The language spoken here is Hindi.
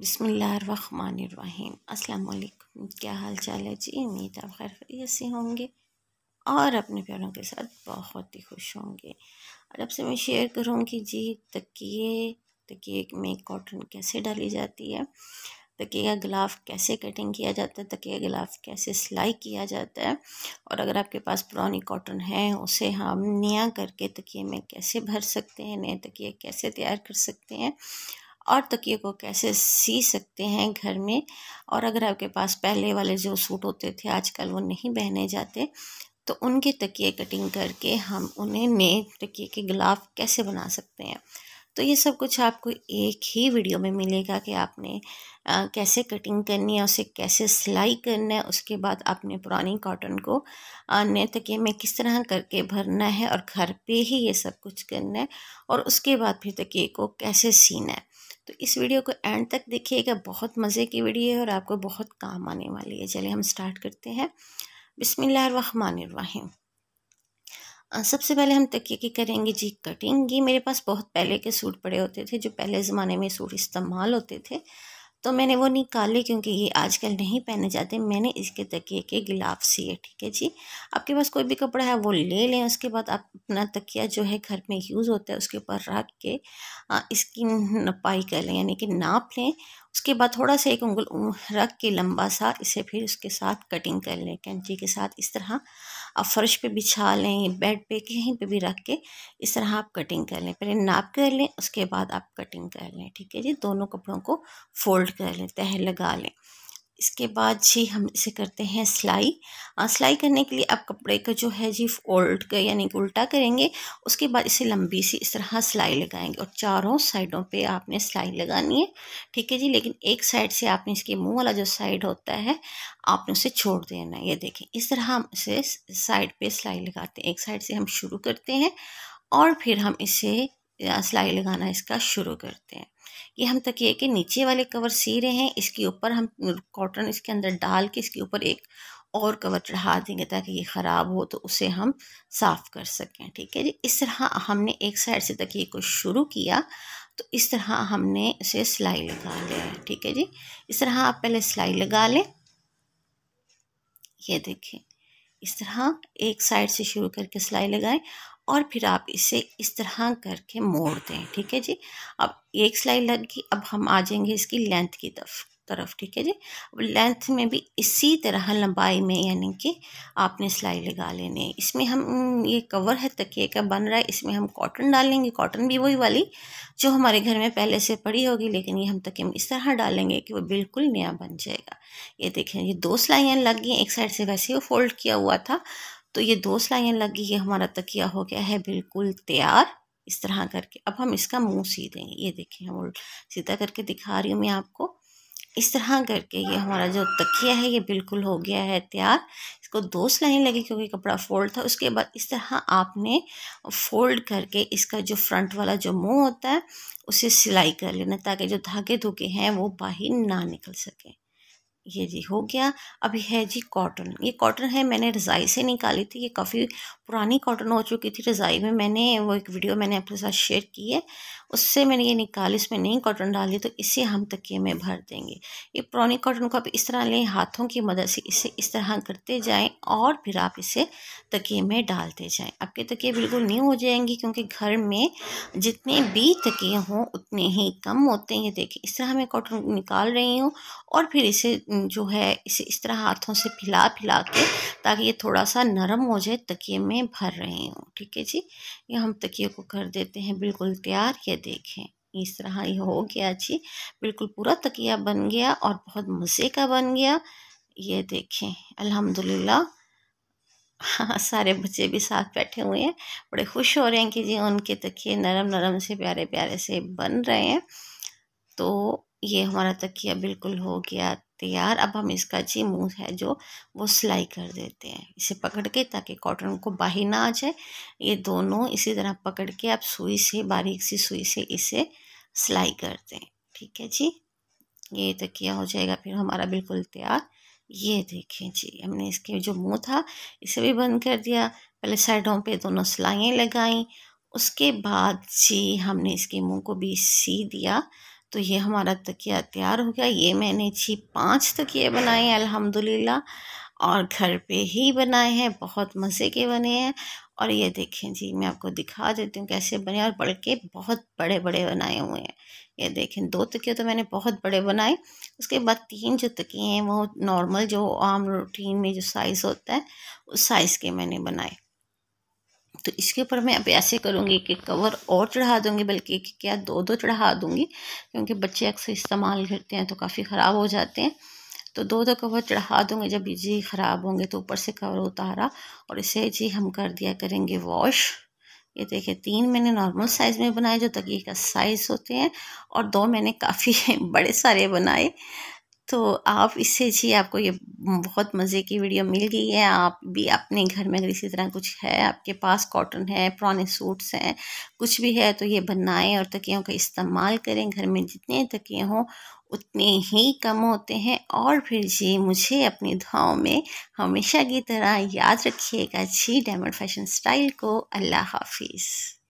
बसमीम अल्लाम क्या हाल चाल है जी उम्मीद आप खैर खरीत से होंगे और अपने प्यारों के साथ बहुत ही खुश होंगे और अब से मैं शेयर करूँगी जी तकिए तकिए में कॉटन कैसे डाली जाती है तकिए का गिलाफ कैसे कटिंग किया जाता है तकिए गिलाफ कैसे सिलाई किया जाता है और अगर आपके पास पुरानी कॉटन है उसे हम नया करके तकिए में कैसे भर सकते हैं नए तकिए कैसे तैयार कर सकते हैं और तकिए को कैसे सी सकते हैं घर में और अगर आपके पास पहले वाले जो सूट होते थे आजकल वो नहीं पहने जाते तो उनके तकिए कटिंग करके हम उन्हें नए तकिए के गिलाफ कैसे बना सकते हैं तो ये सब कुछ आपको एक ही वीडियो में मिलेगा कि आपने आ, कैसे कटिंग करनी है उसे कैसे सिलाई करना है उसके बाद आपने पुरानी कॉटन को नए तकिए में किस तरह करके भरना है और घर पे ही ये सब कुछ करना है और उसके बाद फिर तकिए को कैसे सीना है तो इस वीडियो को एंड तक देखिएगा बहुत मज़े की वीडियो है और आपको बहुत काम आने वाली है चलिए हम स्टार्ट करते हैं बिसमिल्लाहमानवाहिम सबसे पहले हम तकिए की करेंगे जी कटिंग ये मेरे पास बहुत पहले के सूट पड़े होते थे जो पहले ज़माने में सूट इस्तेमाल होते थे तो मैंने वो निकाले क्योंकि ये आजकल नहीं पहने जाते मैंने इसके तकिए के गिलाफ सिए ठीक है जी आपके पास कोई भी कपड़ा है वो ले लें उसके बाद आप अपना तकिया जो है घर में यूज़ होता है उसके ऊपर रख के इसकी नपाई कर लें यानी कि नाप लें उसके बाद थोड़ा सा एक उंगल रख के लंबा सा इसे फिर उसके साथ कटिंग कर लें कैंची के साथ इस तरह आप फर्श पे बिछा लें बेड पे कहीं पे भी रख के इस तरह आप कटिंग कर लें पहले नाप कर लें उसके बाद आप कटिंग कर लें ठीक है जी दोनों कपड़ों को फोल्ड कर लें तह लगा लें इसके बाद जी हम इसे करते हैं सिलाई सिलाई करने के लिए आप कपड़े का जो है जी फोल्ड का यानी कि उल्टा करेंगे उसके बाद इसे लंबी सी इस तरह सिलाई लगाएंगे और चारों साइडों पे आपने सिलाई लगानी है ठीक है जी लेकिन एक साइड से आपने इसके मुंह वाला जो साइड होता है आपने उसे छोड़ देना ये देखें इस तरह हम इसे साइड पर सिलाई लगाते हैं एक साइड से हम शुरू करते हैं और फिर हम इसे सिलाई लगाना इसका शुरू करते हैं कि हम तकिए के नीचे वाले कवर सी रहे हैं इसके ऊपर हम कॉटन इसके अंदर डाल के इसके ऊपर एक और कवर चढ़ा देंगे ताकि ये ख़राब हो तो उसे हम साफ़ कर सकें ठीक है जी इस तरह हमने एक साइड से तकिए को शुरू किया तो इस तरह हमने उसे सिलाई लगा लिया है ठीक है जी इस तरह आप पहले सिलाई लगा लें ये देखें इस तरह एक साइड से शुरू करके सिलाई लगाएं और फिर आप इसे इस तरह करके मोड़ दें ठीक है जी अब एक सिलाई लग गई अब हम आ जाएंगे इसकी लेंथ की तरफ तरफ ठीक है जी अब लेंथ में भी इसी तरह लंबाई में यानी कि आपने सिलाई लगा लेनी है इसमें हम हम्म, ये कवर है तकिए का बन रहा है इसमें हम कॉटन डालेंगे कॉटन भी वही वाली जो हमारे घर में पहले से पड़ी होगी लेकिन ये हम तकिए हम इस तरह डालेंगे कि वो बिल्कुल नया बन जाएगा ये देखें ये दो सिलाइयाँ लग गई एक साइड से वैसे ही फोल्ड किया हुआ था तो ये दो सिलाइयाँ लगी ये हमारा तकिया हो गया है बिल्कुल तैयार इस तरह करके अब हम इसका मुंह सी देंगे ये देखें हम सीधा करके दिखा रही हूँ मैं आपको इस तरह करके ये हमारा जो तकिया है ये बिल्कुल हो गया है तैयार इसको दो सिलाइयाँ लगी क्योंकि कपड़ा फोल्ड था उसके बाद इस तरह आपने फोल्ड करके इसका जो फ्रंट वाला जो मुँह होता है उसे सिलाई कर लेना ताकि जो धागे धोके हैं वो बाहर ना निकल सकें ये जी हो गया अभी है जी कॉटन ये कॉटन है मैंने रज़ाई से निकाली थी ये काफ़ी पुरानी कॉटन हो चुकी थी रज़ाई में मैंने वो एक वीडियो मैंने अपने साथ शेयर की है उससे मैंने ये निकाली इसमें नई कॉटन डाली तो इसे हम तकिए में भर देंगे ये पुरानी कॉटन को आप इस तरह लें हाथों की मदद से इसे इस तरह करते जाएँ और फिर आप इसे तकिए में डालते जाएँ आपके तकिए बिल्कुल न्यू हो जाएंगी क्योंकि घर में जितने भी तकिए हों उतने ही कम होते हैं ये देखिए इस तरह मैं कॉटन निकाल रही हूँ और फिर इसे जो है इसे इस तरह हाथों से पिला पिला के ताकि ये थोड़ा सा नरम हो जाए तकिए में भर रहे हों ठीक है जी ये हम तकिए को कर देते हैं बिल्कुल तैयार ये देखें इस तरह ये हो गया जी बिल्कुल पूरा तकिया बन गया और बहुत मज़े का बन गया ये देखें अल्हम्दुलिल्लाह हाँ सारे बच्चे भी साथ बैठे हुए हैं बड़े खुश हो रहे हैं कि जी उनके तकिए नरम नरम से प्यारे प्यारे से बन रहे हैं तो ये हमारा तकिया बिल्कुल हो गया तैयार अब हम इसका जी मुँह है जो वो सिलाई कर देते हैं इसे पकड़ के ताकि कॉटन को बाहर ना आ जाए ये दोनों इसी तरह पकड़ के आप सुई से बारीक सी सुई से इसे सिलाई कर दें ठीक है जी ये तकिया हो जाएगा फिर हमारा बिल्कुल तैयार ये देखें जी हमने इसके जो मुंह था इसे भी बंद कर दिया पहले साइडों पे दोनों सिलाइयाँ लगाई उसके बाद जी हमने इसके मुंह को भी सी दिया तो ये हमारा तकिया तैयार हो गया ये मैंने जी पांच तकिए बनाए हैं अल्हम्दुलिल्लाह और घर पे ही बनाए हैं बहुत मज़े के बने हैं और ये देखें जी मैं आपको दिखा देती हूँ कैसे बने और बड़के के बहुत बड़े बड़े बनाए हुए हैं ये देखें दो तकिए तो मैंने बहुत बड़े बनाए उसके बाद तीन जो तकिए हैं वो नॉर्मल जो आम रूटीन में जो साइज़ होता है उस साइज़ के मैंने बनाए तो इसके ऊपर मैं अब ऐसे करूँगी कि कवर और चढ़ा दूँगी बल्कि कि क्या दो दो चढ़ा दूँगी क्योंकि बच्चे अक्सर इस्तेमाल करते हैं तो काफ़ी ख़राब हो जाते हैं तो दो दो कवर चढ़ा दूँगी जब ये ख़राब होंगे तो ऊपर से कवर उतारा और इसे जी हम कर दिया करेंगे वॉश ये देखिए तीन मैंने नॉर्मल साइज़ में बनाए जो तकिए का साइज़ होते हैं और दो मैंने काफ़ी बड़े सारे बनाए तो आप इससे जी आपको ये बहुत मज़े की वीडियो मिल गई है आप भी अपने घर में अगर इसी तरह कुछ है आपके पास कॉटन है पुराने सूट्स हैं कुछ भी है तो ये बनाएं और तकियों का इस्तेमाल करें घर में जितने तकिए हों उतने ही कम होते हैं और फिर जी मुझे अपनी दुआओं में हमेशा की तरह याद रखिएगा जी डायमंड फैशन स्टाइल को अल्लाह हाफिज़